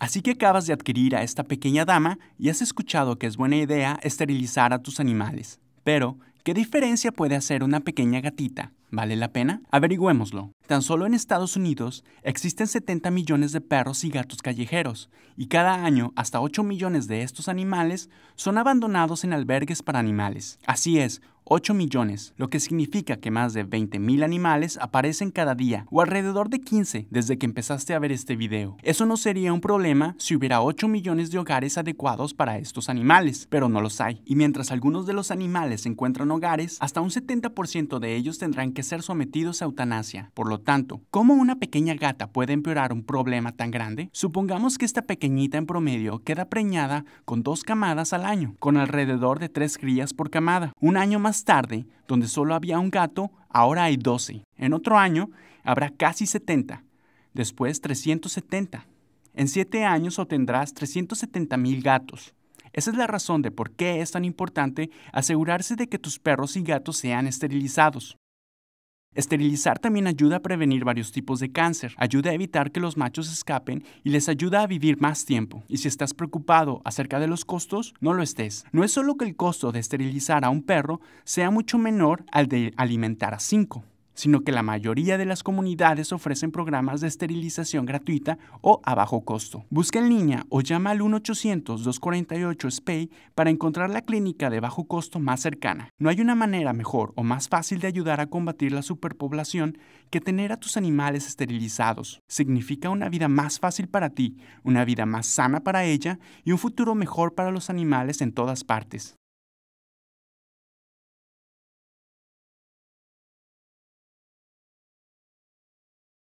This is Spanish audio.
Así que acabas de adquirir a esta pequeña dama y has escuchado que es buena idea esterilizar a tus animales. Pero, ¿qué diferencia puede hacer una pequeña gatita? ¿Vale la pena? Averigüémoslo. Tan solo en Estados Unidos existen 70 millones de perros y gatos callejeros, y cada año hasta 8 millones de estos animales son abandonados en albergues para animales. Así es, 8 millones, lo que significa que más de 20.000 animales aparecen cada día, o alrededor de 15 desde que empezaste a ver este video. Eso no sería un problema si hubiera 8 millones de hogares adecuados para estos animales, pero no los hay. Y mientras algunos de los animales encuentran hogares, hasta un 70% de ellos tendrán que ser sometidos a eutanasia. Por lo tanto, ¿cómo una pequeña gata puede empeorar un problema tan grande? Supongamos que esta pequeñita en promedio queda preñada con dos camadas al año, con alrededor de tres crías por camada. Un año más tarde, donde solo había un gato, ahora hay 12. En otro año, habrá casi 70, después 370. En siete años obtendrás 370 mil gatos. Esa es la razón de por qué es tan importante asegurarse de que tus perros y gatos sean esterilizados. Esterilizar también ayuda a prevenir varios tipos de cáncer, ayuda a evitar que los machos escapen y les ayuda a vivir más tiempo. Y si estás preocupado acerca de los costos, no lo estés. No es solo que el costo de esterilizar a un perro sea mucho menor al de alimentar a cinco sino que la mayoría de las comunidades ofrecen programas de esterilización gratuita o a bajo costo. Busca en línea o llama al 1-800-248-SPAY para encontrar la clínica de bajo costo más cercana. No hay una manera mejor o más fácil de ayudar a combatir la superpoblación que tener a tus animales esterilizados. Significa una vida más fácil para ti, una vida más sana para ella y un futuro mejor para los animales en todas partes.